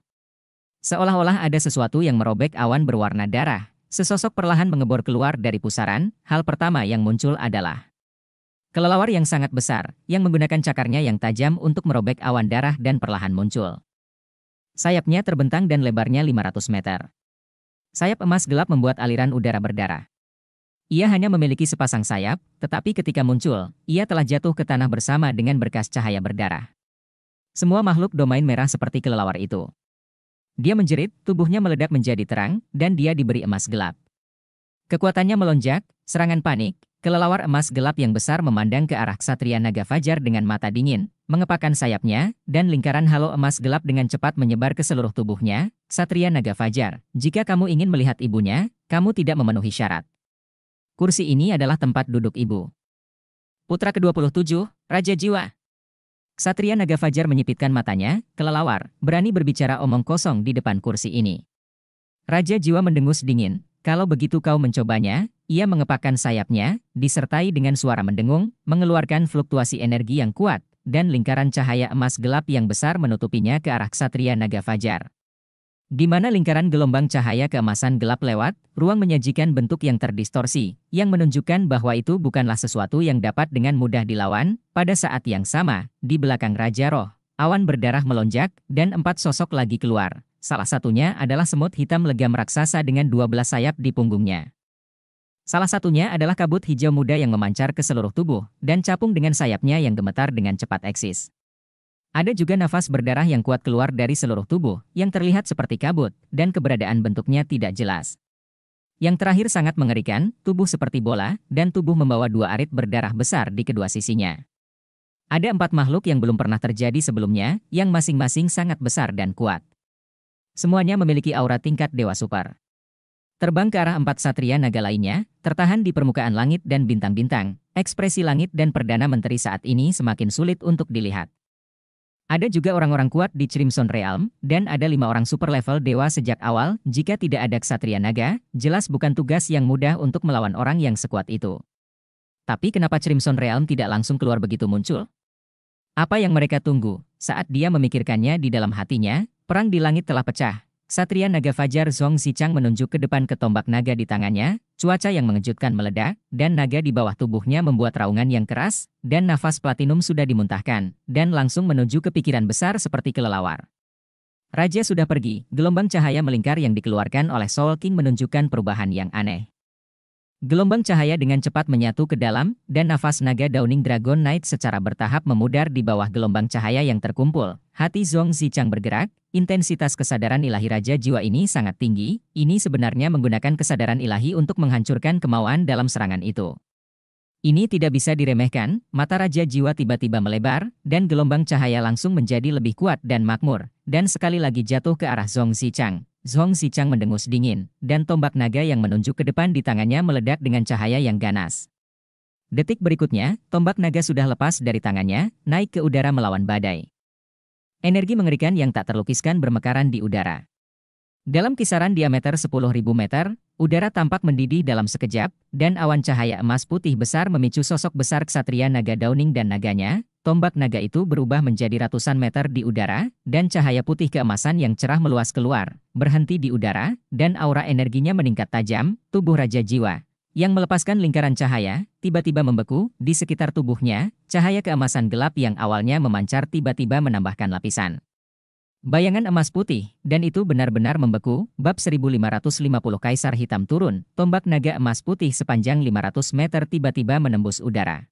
Seolah-olah ada sesuatu yang merobek awan berwarna darah, sesosok perlahan mengebor keluar dari pusaran, hal pertama yang muncul adalah kelelawar yang sangat besar, yang menggunakan cakarnya yang tajam untuk merobek awan darah dan perlahan muncul. Sayapnya terbentang dan lebarnya 500 meter. Sayap emas gelap membuat aliran udara berdarah. Ia hanya memiliki sepasang sayap, tetapi ketika muncul, ia telah jatuh ke tanah bersama dengan berkas cahaya berdarah. Semua makhluk domain merah seperti kelelawar itu. Dia menjerit, tubuhnya meledak menjadi terang, dan dia diberi emas gelap. Kekuatannya melonjak, serangan panik, Kelelawar emas gelap yang besar memandang ke arah Ksatria Naga Fajar dengan mata dingin, mengepakkan sayapnya, dan lingkaran halo emas gelap dengan cepat menyebar ke seluruh tubuhnya, Ksatria Naga Fajar. Jika kamu ingin melihat ibunya, kamu tidak memenuhi syarat. Kursi ini adalah tempat duduk ibu. Putra ke-27, Raja Jiwa. Ksatria Naga Fajar menyipitkan matanya, kelelawar, berani berbicara omong kosong di depan kursi ini. Raja Jiwa mendengus dingin, kalau begitu kau mencobanya, ia mengepakkan sayapnya, disertai dengan suara mendengung, mengeluarkan fluktuasi energi yang kuat, dan lingkaran cahaya emas gelap yang besar menutupinya ke arah Ksatria Naga Fajar. Di mana lingkaran gelombang cahaya keemasan gelap lewat, ruang menyajikan bentuk yang terdistorsi, yang menunjukkan bahwa itu bukanlah sesuatu yang dapat dengan mudah dilawan. Pada saat yang sama, di belakang Raja Roh, awan berdarah melonjak, dan empat sosok lagi keluar. Salah satunya adalah semut hitam legam raksasa dengan dua belas sayap di punggungnya. Salah satunya adalah kabut hijau muda yang memancar ke seluruh tubuh, dan capung dengan sayapnya yang gemetar dengan cepat eksis. Ada juga nafas berdarah yang kuat keluar dari seluruh tubuh, yang terlihat seperti kabut, dan keberadaan bentuknya tidak jelas. Yang terakhir sangat mengerikan, tubuh seperti bola, dan tubuh membawa dua arit berdarah besar di kedua sisinya. Ada empat makhluk yang belum pernah terjadi sebelumnya, yang masing-masing sangat besar dan kuat. Semuanya memiliki aura tingkat dewa super. Terbang ke arah empat satria naga lainnya, tertahan di permukaan langit dan bintang-bintang, ekspresi langit dan Perdana Menteri saat ini semakin sulit untuk dilihat. Ada juga orang-orang kuat di Crimson Realm, dan ada lima orang super level dewa sejak awal, jika tidak ada ksatria naga, jelas bukan tugas yang mudah untuk melawan orang yang sekuat itu. Tapi kenapa Crimson Realm tidak langsung keluar begitu muncul? Apa yang mereka tunggu? Saat dia memikirkannya di dalam hatinya, perang di langit telah pecah, Satria Naga Fajar Zhong Zichang menunjuk ke depan ke tombak naga di tangannya, cuaca yang mengejutkan meledak, dan naga di bawah tubuhnya membuat raungan yang keras, dan nafas platinum sudah dimuntahkan, dan langsung menuju ke pikiran besar seperti kelelawar. Raja sudah pergi, gelombang cahaya melingkar yang dikeluarkan oleh Soul King menunjukkan perubahan yang aneh. Gelombang cahaya dengan cepat menyatu ke dalam, dan nafas naga Downing Dragon Knight secara bertahap memudar di bawah gelombang cahaya yang terkumpul. Hati Zhong Zichang bergerak, intensitas kesadaran ilahi Raja Jiwa ini sangat tinggi, ini sebenarnya menggunakan kesadaran ilahi untuk menghancurkan kemauan dalam serangan itu. Ini tidak bisa diremehkan, mata Raja Jiwa tiba-tiba melebar, dan gelombang cahaya langsung menjadi lebih kuat dan makmur, dan sekali lagi jatuh ke arah Zhong Zichang. Zhong Xichang mendengus dingin, dan tombak naga yang menunjuk ke depan di tangannya meledak dengan cahaya yang ganas. Detik berikutnya, tombak naga sudah lepas dari tangannya, naik ke udara melawan badai. Energi mengerikan yang tak terlukiskan bermekaran di udara. Dalam kisaran diameter 10.000 meter, udara tampak mendidih dalam sekejap, dan awan cahaya emas putih besar memicu sosok besar ksatria naga Downing dan naganya, Tombak naga itu berubah menjadi ratusan meter di udara, dan cahaya putih keemasan yang cerah meluas keluar, berhenti di udara, dan aura energinya meningkat tajam, tubuh Raja Jiwa. Yang melepaskan lingkaran cahaya, tiba-tiba membeku, di sekitar tubuhnya, cahaya keemasan gelap yang awalnya memancar tiba-tiba menambahkan lapisan. Bayangan emas putih, dan itu benar-benar membeku, bab 1550 Kaisar Hitam turun, tombak naga emas putih sepanjang 500 meter tiba-tiba menembus udara.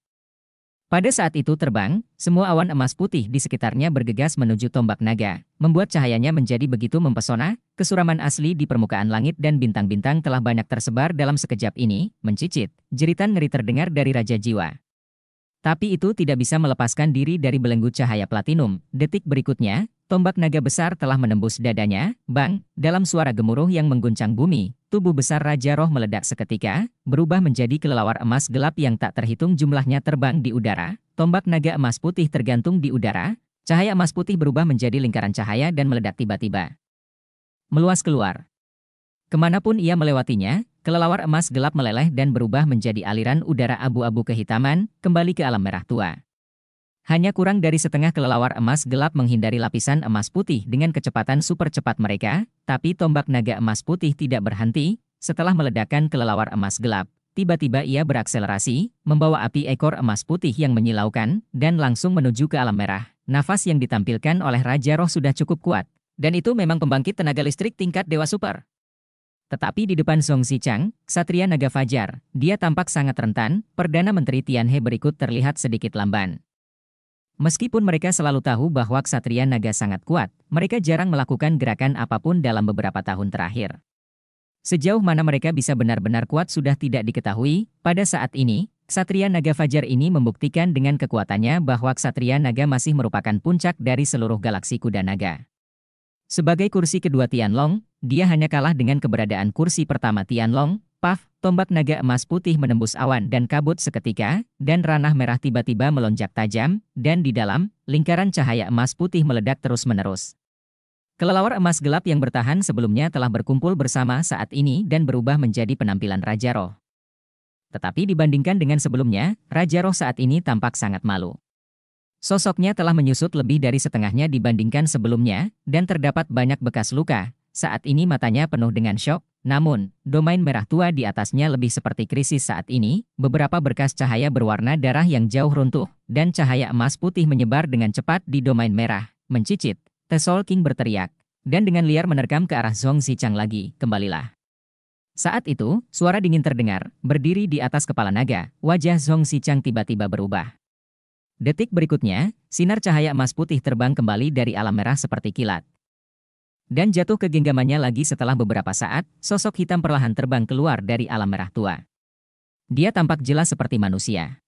Pada saat itu terbang, semua awan emas putih di sekitarnya bergegas menuju tombak naga, membuat cahayanya menjadi begitu mempesona, kesuraman asli di permukaan langit dan bintang-bintang telah banyak tersebar dalam sekejap ini, mencicit, jeritan ngeri terdengar dari Raja Jiwa. Tapi itu tidak bisa melepaskan diri dari belenggu cahaya platinum. Detik berikutnya, tombak naga besar telah menembus dadanya, bang, dalam suara gemuruh yang mengguncang bumi, Tubuh besar Raja Roh meledak seketika, berubah menjadi kelelawar emas gelap yang tak terhitung jumlahnya terbang di udara, tombak naga emas putih tergantung di udara, cahaya emas putih berubah menjadi lingkaran cahaya dan meledak tiba-tiba. Meluas keluar. Kemanapun ia melewatinya, kelelawar emas gelap meleleh dan berubah menjadi aliran udara abu-abu kehitaman, kembali ke alam merah tua. Hanya kurang dari setengah kelelawar emas gelap menghindari lapisan emas putih dengan kecepatan super cepat mereka, tapi tombak naga emas putih tidak berhenti. Setelah meledakkan kelelawar emas gelap, tiba-tiba ia berakselerasi, membawa api ekor emas putih yang menyilaukan, dan langsung menuju ke alam merah. Nafas yang ditampilkan oleh Raja Roh sudah cukup kuat, dan itu memang pembangkit tenaga listrik tingkat Dewa Super. Tetapi di depan Song Si Chang, Satria Naga Fajar, dia tampak sangat rentan, Perdana Menteri Tian He berikut terlihat sedikit lamban. Meskipun mereka selalu tahu bahwa Ksatria Naga sangat kuat, mereka jarang melakukan gerakan apapun dalam beberapa tahun terakhir. Sejauh mana mereka bisa benar-benar kuat sudah tidak diketahui, pada saat ini, Ksatria Naga Fajar ini membuktikan dengan kekuatannya bahwa Ksatria Naga masih merupakan puncak dari seluruh galaksi kuda naga. Sebagai kursi kedua Tianlong, dia hanya kalah dengan keberadaan kursi pertama Tianlong, Paf, tombak naga emas putih menembus awan dan kabut seketika, dan ranah merah tiba-tiba melonjak tajam, dan di dalam, lingkaran cahaya emas putih meledak terus-menerus. Kelelawar emas gelap yang bertahan sebelumnya telah berkumpul bersama saat ini dan berubah menjadi penampilan Raja Roh. Tetapi dibandingkan dengan sebelumnya, Raja Roh saat ini tampak sangat malu. Sosoknya telah menyusut lebih dari setengahnya dibandingkan sebelumnya, dan terdapat banyak bekas luka. Saat ini matanya penuh dengan shock. Namun, domain merah tua di atasnya lebih seperti krisis saat ini, beberapa berkas cahaya berwarna darah yang jauh runtuh, dan cahaya emas putih menyebar dengan cepat di domain merah, mencicit. Tesol King berteriak, dan dengan liar menerkam ke arah Zong Zichang lagi, kembalilah. Saat itu, suara dingin terdengar, berdiri di atas kepala naga, wajah Zong Zichang tiba-tiba berubah. Detik berikutnya, sinar cahaya emas putih terbang kembali dari alam merah seperti kilat, dan jatuh ke genggamannya lagi setelah beberapa saat, sosok hitam perlahan terbang keluar dari alam merah tua. Dia tampak jelas seperti manusia.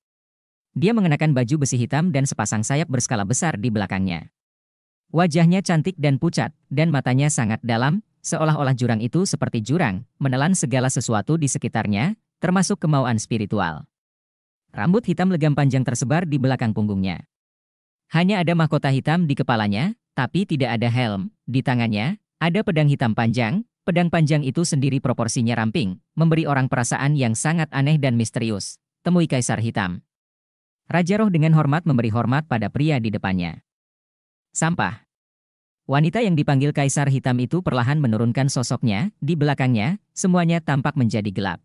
Dia mengenakan baju besi hitam dan sepasang sayap berskala besar di belakangnya. Wajahnya cantik dan pucat, dan matanya sangat dalam, seolah-olah jurang itu seperti jurang, menelan segala sesuatu di sekitarnya, termasuk kemauan spiritual. Rambut hitam legam panjang tersebar di belakang punggungnya. Hanya ada mahkota hitam di kepalanya, tapi tidak ada helm. Di tangannya, ada pedang hitam panjang, pedang panjang itu sendiri proporsinya ramping, memberi orang perasaan yang sangat aneh dan misterius. Temui Kaisar Hitam. Raja Roh dengan hormat memberi hormat pada pria di depannya. Sampah. Wanita yang dipanggil Kaisar Hitam itu perlahan menurunkan sosoknya, di belakangnya, semuanya tampak menjadi gelap.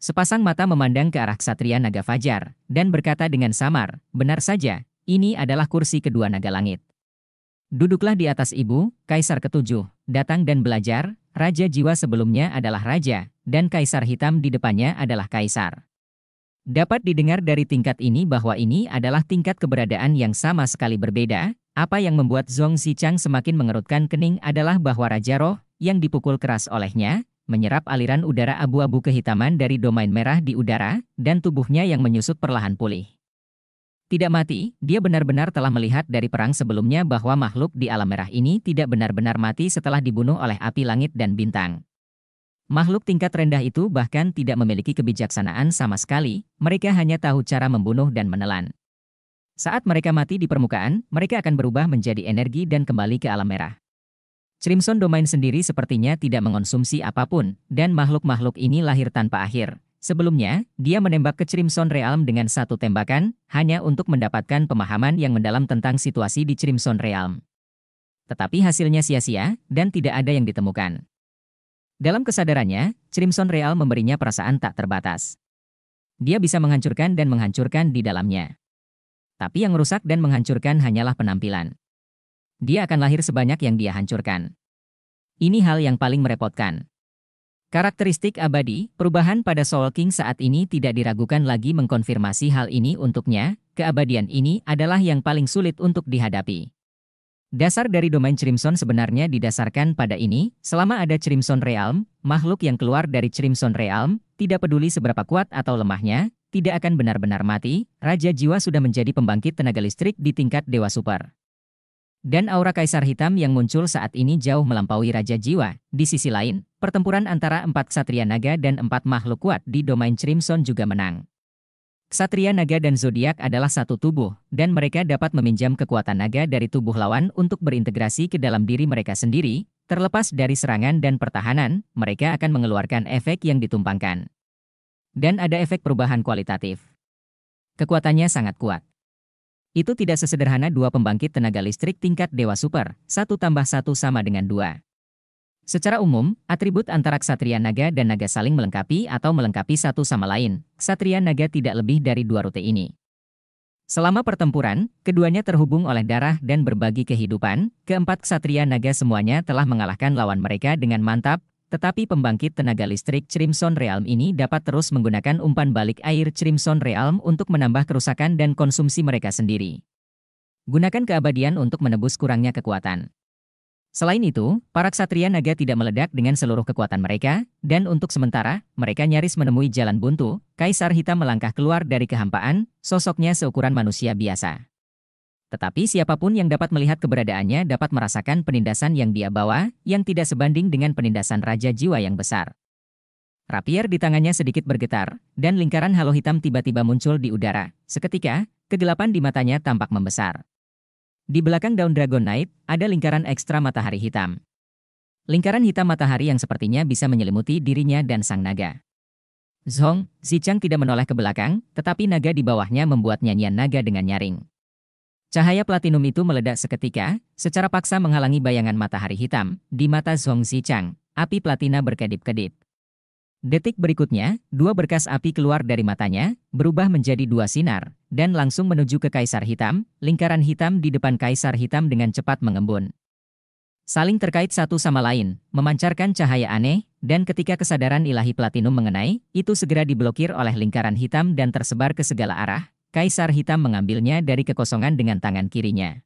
Sepasang mata memandang ke arah Ksatria Naga Fajar, dan berkata dengan samar, benar saja, ini adalah kursi kedua naga langit. Duduklah di atas ibu, kaisar ketujuh, datang dan belajar, raja jiwa sebelumnya adalah raja, dan kaisar hitam di depannya adalah kaisar. Dapat didengar dari tingkat ini bahwa ini adalah tingkat keberadaan yang sama sekali berbeda, apa yang membuat Zong Zichang semakin mengerutkan kening adalah bahwa Raja Roh, yang dipukul keras olehnya, menyerap aliran udara abu-abu kehitaman dari domain merah di udara, dan tubuhnya yang menyusut perlahan pulih. Tidak mati, dia benar-benar telah melihat dari perang sebelumnya bahwa makhluk di alam merah ini tidak benar-benar mati setelah dibunuh oleh api langit dan bintang. Makhluk tingkat rendah itu bahkan tidak memiliki kebijaksanaan sama sekali, mereka hanya tahu cara membunuh dan menelan. Saat mereka mati di permukaan, mereka akan berubah menjadi energi dan kembali ke alam merah. Crimson Domain sendiri sepertinya tidak mengonsumsi apapun, dan makhluk-makhluk ini lahir tanpa akhir, Sebelumnya, dia menembak ke Crimson Realm dengan satu tembakan, hanya untuk mendapatkan pemahaman yang mendalam tentang situasi di Crimson Realm. Tetapi hasilnya sia-sia, dan tidak ada yang ditemukan. Dalam kesadarannya, Crimson Realm memberinya perasaan tak terbatas. Dia bisa menghancurkan dan menghancurkan di dalamnya. Tapi yang rusak dan menghancurkan hanyalah penampilan. Dia akan lahir sebanyak yang dia hancurkan. Ini hal yang paling merepotkan. Karakteristik abadi, perubahan pada Soul King saat ini tidak diragukan lagi mengkonfirmasi hal ini untuknya, keabadian ini adalah yang paling sulit untuk dihadapi. Dasar dari domain Crimson sebenarnya didasarkan pada ini, selama ada Crimson Realm, makhluk yang keluar dari Crimson Realm, tidak peduli seberapa kuat atau lemahnya, tidak akan benar-benar mati, Raja Jiwa sudah menjadi pembangkit tenaga listrik di tingkat Dewa Super. Dan aura kaisar hitam yang muncul saat ini jauh melampaui Raja Jiwa. Di sisi lain, pertempuran antara empat Satria naga dan empat makhluk kuat di domain Crimson juga menang. Satria naga dan zodiak adalah satu tubuh, dan mereka dapat meminjam kekuatan naga dari tubuh lawan untuk berintegrasi ke dalam diri mereka sendiri. Terlepas dari serangan dan pertahanan, mereka akan mengeluarkan efek yang ditumpangkan. Dan ada efek perubahan kualitatif. Kekuatannya sangat kuat. Itu tidak sesederhana dua pembangkit tenaga listrik tingkat dewa super, satu tambah satu sama dengan dua. Secara umum, atribut antara ksatria naga dan naga saling melengkapi atau melengkapi satu sama lain. Ksatria naga tidak lebih dari dua rute ini. Selama pertempuran, keduanya terhubung oleh darah dan berbagi kehidupan. Keempat ksatria naga semuanya telah mengalahkan lawan mereka dengan mantap, tetapi pembangkit tenaga listrik Crimson Realm ini dapat terus menggunakan umpan balik air Crimson Realm untuk menambah kerusakan dan konsumsi mereka sendiri. Gunakan keabadian untuk menebus kurangnya kekuatan. Selain itu, para ksatria naga tidak meledak dengan seluruh kekuatan mereka, dan untuk sementara, mereka nyaris menemui jalan buntu, Kaisar Hitam melangkah keluar dari kehampaan, sosoknya seukuran manusia biasa. Tetapi siapapun yang dapat melihat keberadaannya dapat merasakan penindasan yang dia bawa, yang tidak sebanding dengan penindasan Raja Jiwa yang besar. Rapier di tangannya sedikit bergetar, dan lingkaran halo hitam tiba-tiba muncul di udara. Seketika, kegelapan di matanya tampak membesar. Di belakang daun Dragon Knight, ada lingkaran ekstra matahari hitam. Lingkaran hitam matahari yang sepertinya bisa menyelimuti dirinya dan sang naga. Zhong, Zichang tidak menoleh ke belakang, tetapi naga di bawahnya membuat nyanyian naga dengan nyaring. Cahaya platinum itu meledak seketika, secara paksa menghalangi bayangan matahari hitam di mata Zhong Zichang. Api platina berkedip-kedip. Detik berikutnya, dua berkas api keluar dari matanya, berubah menjadi dua sinar, dan langsung menuju ke kaisar hitam. Lingkaran hitam di depan kaisar hitam dengan cepat mengembun. Saling terkait satu sama lain, memancarkan cahaya aneh, dan ketika kesadaran ilahi platinum mengenai, itu segera diblokir oleh lingkaran hitam dan tersebar ke segala arah, Kaisar Hitam mengambilnya dari kekosongan dengan tangan kirinya.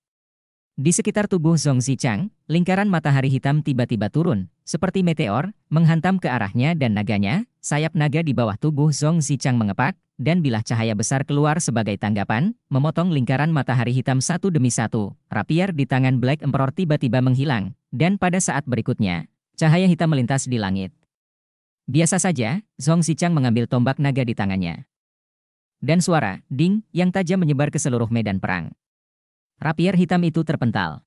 Di sekitar tubuh Zong Zichang, lingkaran matahari hitam tiba-tiba turun, seperti meteor, menghantam ke arahnya dan naganya, sayap naga di bawah tubuh Zong Zichang mengepak, dan bilah cahaya besar keluar sebagai tanggapan, memotong lingkaran matahari hitam satu demi satu, rapier di tangan Black Emperor tiba-tiba menghilang, dan pada saat berikutnya, cahaya hitam melintas di langit. Biasa saja, Zong Zichang mengambil tombak naga di tangannya dan suara ding yang tajam menyebar ke seluruh medan perang. Rapier hitam itu terpental.